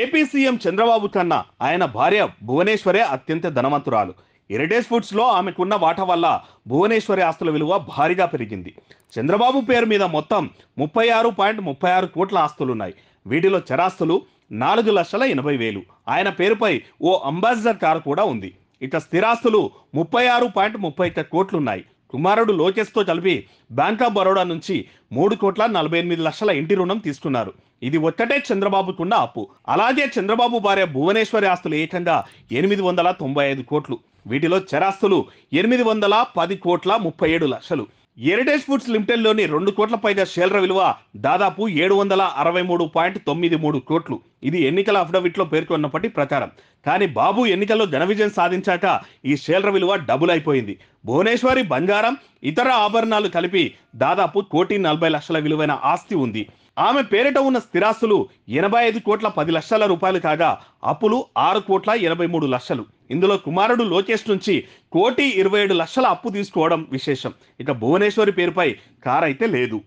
AP CM Chandrababu కన్నా ఆయన భార్య భువనేశ్వరే అత్యంత ధనవంతురాలు ఎరిటేజ్ ఫుడ్స్లో ఆమెకున్న వాట వల్ల భువనేశ్వరి ఆస్తుల విలువ భారీగా పెరిగింది చంద్రబాబు పేరు మీద మొత్తం ముప్పై ఆరు పాయింట్ ముప్పై ఆరు కోట్ల ఆస్తులున్నాయి వీటిలో చరాస్తులు నాలుగు లక్షల ఎనభై వేలు ఆయన పేరుపై ఓ అంబాసిడర్ కారు కూడా ఉంది ఇక స్థిరాస్తులు ముప్పై ఆరు పాయింట్ ముప్పై కోట్లున్నాయి కుమారుడు లోకేష్తో కలిపి బ్యాంక్ ఆఫ్ బరోడా నుంచి మూడు కోట్ల నలభై ఎనిమిది లక్షల ఇంటి రుణం తీసుకున్నారు ఇది ఒక్కటే చంద్రబాబుకున్న అప్పు అలాగే చంద్రబాబు భార్య భువనేశ్వరి ఆస్తులు ఏకంగా ఎనిమిది వందల తొంభై ఐదు కోట్లు వీటిలో చరాస్తులు ఎనిమిది వందల పది కోట్ల ముప్పై ఏడు లక్షలు ఎరిటేజ్ ఫుడ్స్ లిమిటెడ్లోని రెండు కోట్ల పైగా షేర్ల విలువ దాదాపు ఏడు వందల అరవై మూడు పాయింట్ తొమ్మిది మూడు కోట్లు ఇది ఎన్నికల అఫిడవిట్లో పేర్కొన్నప్పటి ప్రచారం కానీ బాబు ఎన్నికల్లో ఘన విజయం సాధించాక ఈ షేర్ల విలువ డబుల్ అయిపోయింది భువనేశ్వరి బంజారం ఇతర ఆభరణాలు కలిపి దాదాపు కోటి నలభై లక్షల విలువైన ఆస్తి ఉంది ఆమె పేరిట ఉన్న స్థిరాస్తులు ఎనభై ఐదు కోట్ల పది లక్షల రూపాయలు కాగా అప్పులు ఆరు కోట్ల ఎనభై మూడు లక్షలు ఇందులో కుమారుడు లోకేష్ నుంచి కోటి ఇరవై ఏడు లక్షల అప్పు తీసుకోవడం విశేషం ఇక భువనేశ్వరి పేరుపై కారు అయితే లేదు